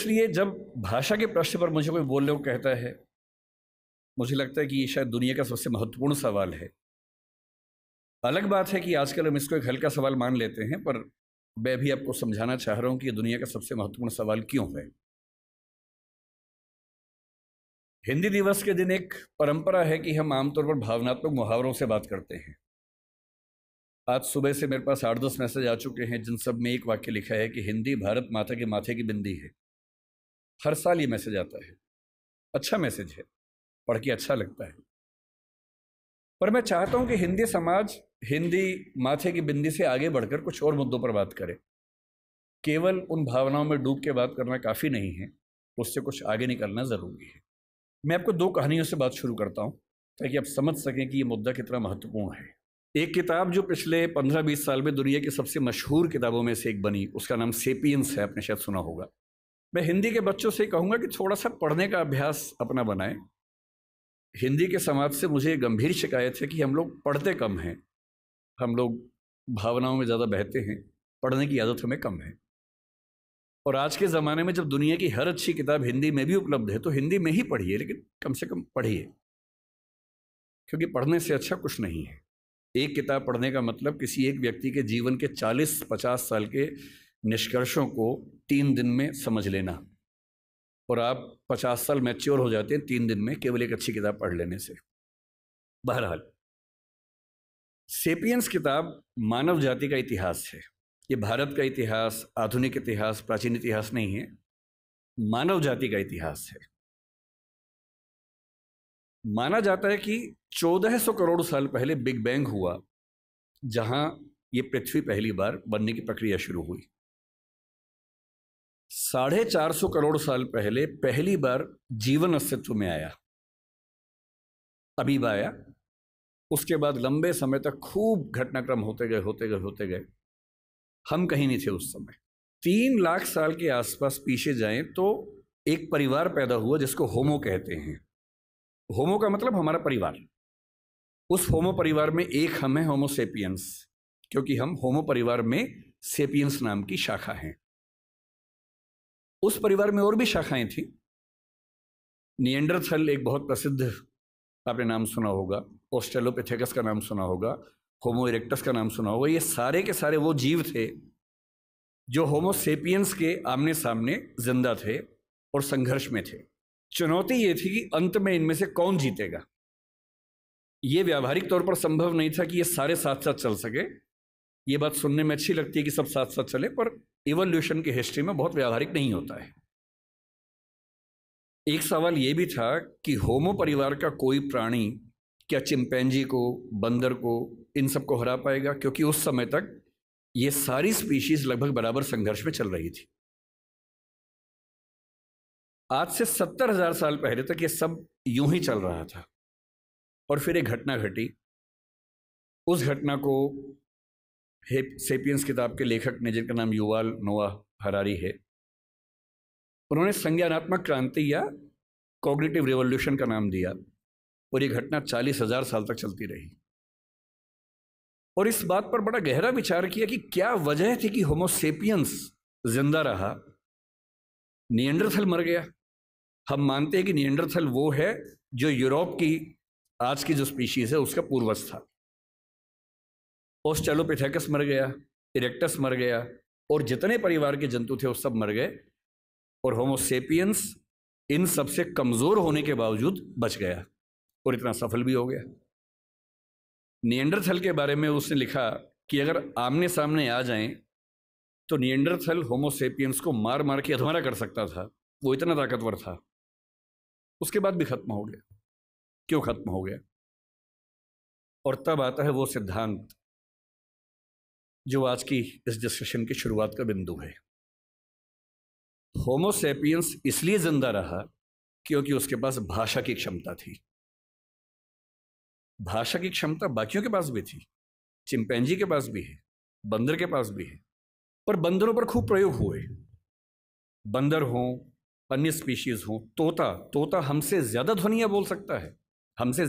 इसलिए जब भाषा के प्रश्न पर मुझे कोई बोलने को कहता है मुझे लगता है कि ये शायद दुनिया का सबसे महत्वपूर्ण सवाल है अलग बात है कि आजकल हम इसको एक हल्का सवाल मान लेते हैं पर मैं भी आपको समझाना चाह रहा हूँ कि ये दुनिया का सबसे महत्वपूर्ण सवाल क्यों है हिंदी दिवस के दिन एक परंपरा है कि हम आमतौर पर भावनात्मक मुहावरों से बात करते हैं आज सुबह से मेरे पास आठ दस मैसेज आ चुके हैं जिन सब में एक वाक्य लिखा है कि हिंदी भारत माता के माथे की बिंदी है हर साल ये मैसेज आता है अच्छा मैसेज है पढ़ के अच्छा लगता है पर मैं चाहता हूं कि हिंदी समाज हिंदी माथे की बिंदी से आगे बढ़कर कुछ और मुद्दों पर बात करे केवल उन भावनाओं में डूब के बात करना काफ़ी नहीं है उससे कुछ आगे निकलना ज़रूरी है मैं आपको दो कहानियों से बात शुरू करता हूँ ताकि आप समझ सकें कि ये मुद्दा कितना महत्वपूर्ण है एक किताब जो पिछले पंद्रह बीस साल में दुनिया की सबसे मशहूर किताबों में से एक बनी उसका नाम सेपियंस है आपने शायद सुना होगा मैं हिंदी के बच्चों से कहूँगा कि थोड़ा सा पढ़ने का अभ्यास अपना बनाएं हिंदी के समाज से मुझे गंभीर शिकायत है कि हम लोग पढ़ते कम हैं हम लोग भावनाओं में ज़्यादा बहते हैं पढ़ने की आदत हमें कम है और आज के ज़माने में जब दुनिया की हर अच्छी किताब हिंदी में भी उपलब्ध है तो हिंदी में ही पढ़िए लेकिन कम से कम पढ़िए क्योंकि पढ़ने से अच्छा कुछ नहीं है एक किताब पढ़ने का मतलब किसी एक व्यक्ति के जीवन के 40-50 साल के निष्कर्षों को तीन दिन में समझ लेना और आप पचास साल मैच्योर हो जाते हैं तीन दिन में केवल एक अच्छी किताब पढ़ लेने से बहरहाल सेपियंस किताब मानव जाति का इतिहास है ये भारत का इतिहास आधुनिक इतिहास प्राचीन इतिहास नहीं है मानव जाति का इतिहास है माना जाता है कि 1400 करोड़ साल पहले बिग बैंग हुआ जहां ये पृथ्वी पहली बार बनने की प्रक्रिया शुरू हुई साढ़े चार सौ करोड़ साल पहले पहली बार जीवन अस्तित्व में आया अबीब आया उसके बाद लंबे समय तक खूब घटनाक्रम होते गए होते गए होते गए हम कहीं नहीं थे उस समय तीन लाख साल के आसपास पीछे जाएं तो एक परिवार पैदा हुआ जिसको होमो कहते हैं होमो का मतलब हमारा परिवार उस होमो परिवार में एक हम है होमोसेपियंस क्योंकि हम होमो परिवार में सेपियंस नाम की शाखा हैं उस परिवार में और भी शाखाएं थी नियंडरथल एक बहुत प्रसिद्ध आपने नाम सुना होगा ऑस्ट्रेलोपेथेकस का नाम सुना होगा होमो इरेक्टस का नाम सुना होगा ये सारे के सारे वो जीव थे जो होमोसेपियंस के आमने सामने जिंदा थे और संघर्ष में थे चुनौती ये थी कि अंत में इनमें से कौन जीतेगा ये व्यावहारिक तौर पर संभव नहीं था कि ये सारे साथ साथ चल सके ये बात सुनने में अच्छी लगती है कि सब साथ साथ चले पर इवोल्यूशन की हिस्ट्री में बहुत व्यावहारिक नहीं होता है एक सवाल यह भी था कि होमो परिवार का कोई प्राणी क्या चिंपैंजी को बंदर को इन सबको हरा पाएगा क्योंकि उस समय तक ये सारी स्पीशीज लगभग बराबर संघर्ष में चल रही थी आज से सत्तर हजार साल पहले तक ये सब यूं ही चल रहा था और फिर एक घटना घटी उस घटना को सेपियंस किताब के लेखक ने जिनका नाम युवाल नोआ हरारी है उन्होंने संज्ञानात्मक क्रांति या कॉग्निटिव रिवोल्यूशन का नाम दिया और ये घटना चालीस हजार साल तक चलती रही और इस बात पर बड़ा गहरा विचार किया कि क्या वजह थी कि होमोसेपियंस जिंदा रहा नियंडरथल मर गया हम मानते हैं कि नियंडरथल वो है जो यूरोप की आज की जो स्पीशीज़ है उसका पूर्वज था ऑस्टेलोपिथेकस मर गया इरेक्टस मर गया और जितने परिवार के जंतु थे वो सब मर गए और होमोसेपियंस इन सबसे कमज़ोर होने के बावजूद बच गया और इतना सफल भी हो गया नियंडरथल के बारे में उसने लिखा कि अगर आमने सामने आ जाएं तो नियंडरथल होमोसेपियंस को मार मार के अधमारा कर सकता था वो इतना ताकतवर था उसके बाद भी खत्म हो गया क्यों खत्म हो गया और तब आता है वो सिद्धांत जो आज की इस डिस्कशन की शुरुआत का बिंदु है होमोसेपियंस इसलिए जिंदा रहा क्योंकि उसके पास भाषा की क्षमता थी भाषा की क्षमता बाकियों के पास भी थी चिंपैंजी के पास भी है बंदर के पास भी है पर बंदरों पर खूब प्रयोग हुए बंदर हों अन्य स्पीशीज हो तोता तोता हमसे ज़्यादा ध्वनिया बोल सकता है हमसे